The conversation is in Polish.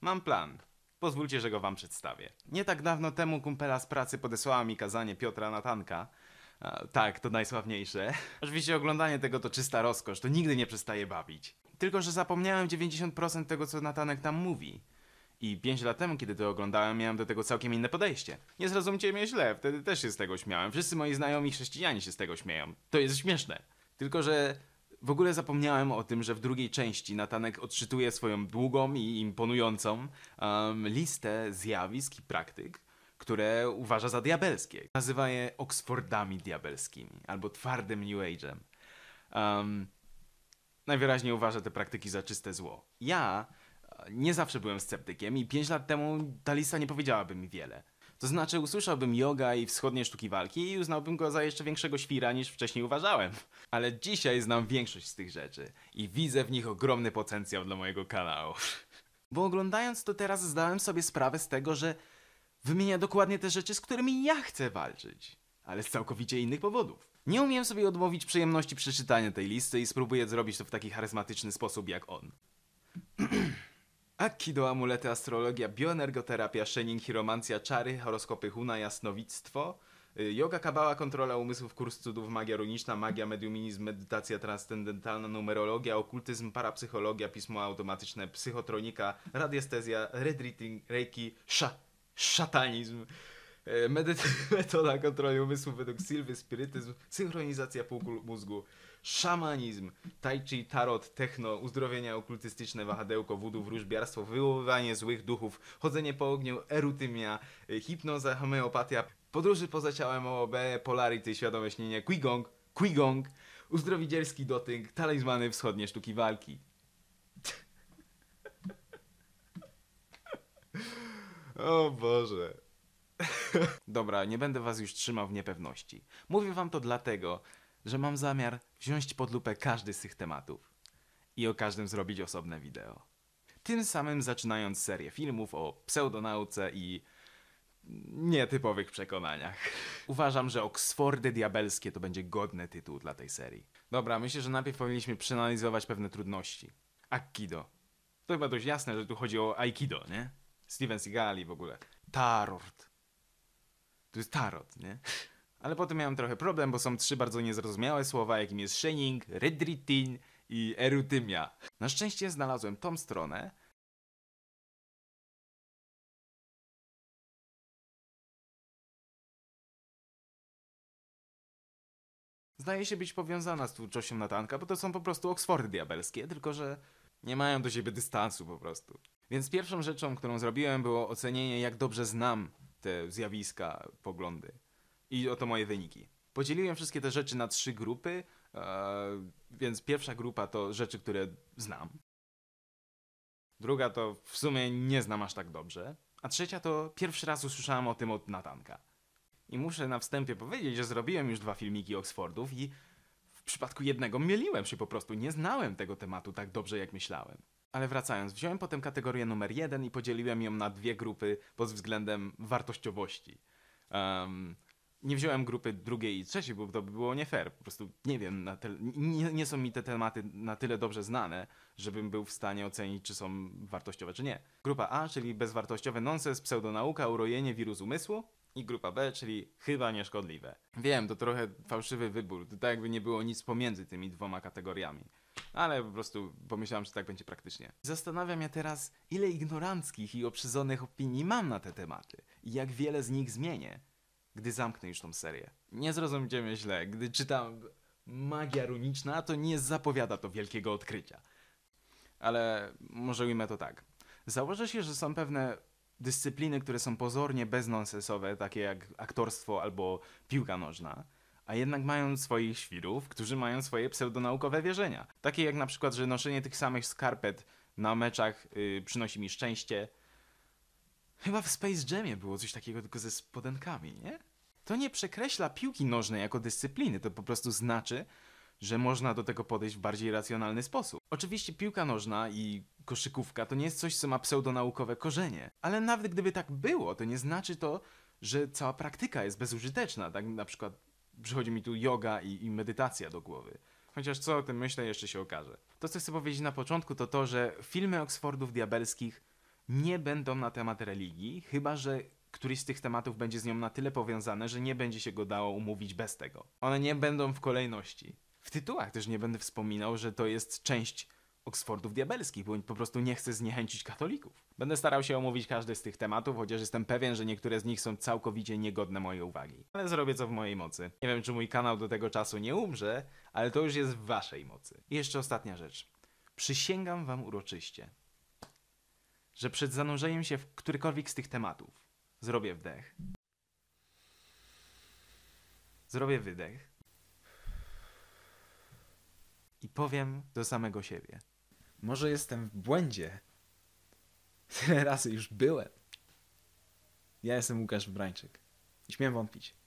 Mam plan. Pozwólcie, że go wam przedstawię. Nie tak dawno temu kumpela z pracy podesłała mi kazanie Piotra Natanka. A, tak, to najsławniejsze. Oczywiście oglądanie tego to czysta rozkosz, to nigdy nie przestaje bawić. Tylko, że zapomniałem 90% tego, co Natanek tam mówi. I 5 lat temu, kiedy to oglądałem, miałem do tego całkiem inne podejście. Nie zrozumcie mnie źle, wtedy też się z tego śmiałem. Wszyscy moi znajomi chrześcijanie się z tego śmieją. To jest śmieszne. Tylko, że w ogóle zapomniałem o tym, że w drugiej części Natanek odczytuje swoją długą i imponującą um, listę zjawisk i praktyk, które uważa za diabelskie. Nazywa je Oxfordami diabelskimi albo twardym New Age'em. Um, najwyraźniej uważa te praktyki za czyste zło. Ja e, nie zawsze byłem sceptykiem i 5 lat temu ta lista nie powiedziałaby mi wiele. To znaczy usłyszałbym yoga i wschodnie sztuki walki i uznałbym go za jeszcze większego świra niż wcześniej uważałem. Ale dzisiaj znam większość z tych rzeczy i widzę w nich ogromny potencjał dla mojego kanału. Bo oglądając to teraz zdałem sobie sprawę z tego, że wymienia dokładnie te rzeczy, z którymi ja chcę walczyć, ale z całkowicie innych powodów. Nie umiem sobie odmówić przyjemności przeczytania tej listy i spróbuję zrobić to w taki charyzmatyczny sposób jak on. Akido, amulety, astrologia, bioenergoterapia, szening, chiromancja, czary, horoskopy Huna, jasnowictwo, y, yoga, kabała, kontrola umysłów, kurs cudów, magia runiczna, magia, mediuminizm, medytacja transcendentalna, numerologia, okultyzm, parapsychologia, pismo automatyczne, psychotronika, radiestezja, reading, reiki, sza, szatanizm. E, Medy- metoda kontroli umysłu według Sylwy, spirytyzm, synchronizacja półkul mózgu, szamanizm, tai chi, tarot, techno, uzdrowienia okultystyczne, wahadełko, wudów, wróżbiarstwo, wywoływanie złych duchów, chodzenie po ogniu, erutymia, e, hipnoza, homeopatia, podróży poza ciałem OOB, polarity, świadome śnienie, qigong, qigong, uzdrowicielski dotyk, talizmany, wschodnie sztuki walki. o Boże. Dobra, nie będę was już trzymał w niepewności. Mówię wam to dlatego, że mam zamiar wziąć pod lupę każdy z tych tematów i o każdym zrobić osobne wideo. Tym samym zaczynając serię filmów o pseudonauce i nietypowych przekonaniach. Uważam, że Oksfordy Diabelskie to będzie godny tytuł dla tej serii. Dobra, myślę, że najpierw powinniśmy przeanalizować pewne trudności. Aikido. To chyba dość jasne, że tu chodzi o Aikido, nie? Steven Seagal i w ogóle. Tarot to jest tarot, nie? Ale potem miałem trochę problem, bo są trzy bardzo niezrozumiałe słowa, jakim jest shening, redritin i erutymia. Na szczęście znalazłem tą stronę, zdaje się być powiązana z twórczością Natanka, bo to są po prostu Oksfordy diabelskie, tylko że nie mają do siebie dystansu po prostu. Więc pierwszą rzeczą, którą zrobiłem, było ocenienie, jak dobrze znam te zjawiska, poglądy i oto moje wyniki. Podzieliłem wszystkie te rzeczy na trzy grupy, e, więc pierwsza grupa to rzeczy, które znam. Druga to w sumie nie znam aż tak dobrze. A trzecia to pierwszy raz usłyszałem o tym od Natanka. I muszę na wstępie powiedzieć, że zrobiłem już dwa filmiki Oxfordów i w przypadku jednego myliłem się po prostu. Nie znałem tego tematu tak dobrze, jak myślałem. Ale wracając, wziąłem potem kategorię numer jeden i podzieliłem ją na dwie grupy pod względem wartościowości. Um, nie wziąłem grupy drugiej i trzeciej, bo to by było nie fair. Po prostu nie wiem, tyle, nie, nie, są mi te tematy na tyle dobrze znane, żebym był w stanie ocenić, czy są wartościowe, czy nie. Grupa A, czyli bezwartościowe nonsens, pseudonauka, urojenie, wirus umysłu. I grupa B, czyli chyba nieszkodliwe. Wiem, to trochę fałszywy wybór, to tak jakby nie było nic pomiędzy tymi dwoma kategoriami ale po prostu pomyślałem, że tak będzie praktycznie. Zastanawiam się teraz, ile ignoranckich i obszyzonych opinii mam na te tematy i jak wiele z nich zmienię, gdy zamknę już tą serię. Nie zrozumcie mnie źle, gdy czytam magia runiczna, to nie zapowiada to wielkiego odkrycia. Ale może ujmę to tak. Założę się, że są pewne dyscypliny, które są pozornie beznonsensowe, takie jak aktorstwo albo piłka nożna, a jednak mają swoich świrów, którzy mają swoje pseudonaukowe wierzenia. Takie jak na przykład, że noszenie tych samych skarpet na meczach yy, przynosi mi szczęście. Chyba w Space Jamie było coś takiego tylko ze spodenkami, nie? To nie przekreśla piłki nożnej jako dyscypliny, to po prostu znaczy, że można do tego podejść w bardziej racjonalny sposób. Oczywiście piłka nożna i koszykówka to nie jest coś, co ma pseudonaukowe korzenie, ale nawet gdyby tak było, to nie znaczy to, że cała praktyka jest bezużyteczna. Tak na przykład przychodzi mi tu yoga i, i medytacja do głowy. Chociaż co o tym myślę, jeszcze się okaże. To, co chcę powiedzieć na początku, to to, że filmy Oxfordów Diabelskich nie będą na temat religii, chyba że któryś z tych tematów będzie z nią na tyle powiązane, że nie będzie się go dało umówić bez tego. One nie będą w kolejności. W tytułach też nie będę wspominał, że to jest część Oksfordów diabelskich, bo po prostu nie chcę zniechęcić katolików. Będę starał się omówić każdy z tych tematów, chociaż jestem pewien, że niektóre z nich są całkowicie niegodne mojej uwagi. Ale zrobię co w mojej mocy. Nie wiem, czy mój kanał do tego czasu nie umrze, ale to już jest w waszej mocy. I jeszcze ostatnia rzecz. Przysięgam wam uroczyście, że przed zanurzeniem się w którykolwiek z tych tematów zrobię wdech. Zrobię wydech i powiem do samego siebie. Może jestem w błędzie. Tyle razy już byłem. Ja jestem Łukasz Brańczyk. I śmiem wątpić.